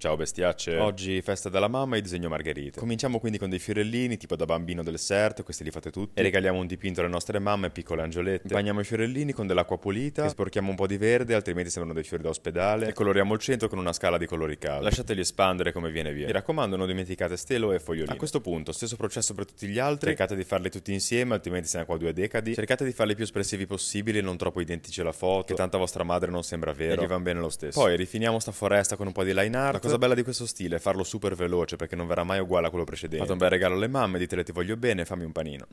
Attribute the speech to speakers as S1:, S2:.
S1: Ciao bestiacce! Oggi festa della mamma e disegno margherite. Cominciamo quindi con dei fiorellini, tipo da bambino del cert, questi li fate tutti, e regaliamo un dipinto alle nostre mamme, piccole angiolette. Bagniamo i fiorellini con dell'acqua pulita, e sporchiamo un po' di verde, altrimenti sembrano dei fiori da ospedale, e coloriamo il centro con una scala di colori caldi. Lasciateli espandere come viene via. Mi raccomando, non dimenticate stelo e fogliolino. A questo punto, stesso processo per tutti gli altri, cercate di farli tutti insieme, altrimenti siamo qua due decadi. Cercate di farli più espressivi possibili, non troppo identici alla foto, che tanta vostra madre non sembra vera. e gli va bene lo stesso. Poi rifiniamo sta foresta con un po' di line art, cosa bella di questo stile è farlo super veloce perché non verrà mai uguale a quello precedente. Fate un bel regalo alle mamme, ditele ti voglio
S2: bene fammi un panino.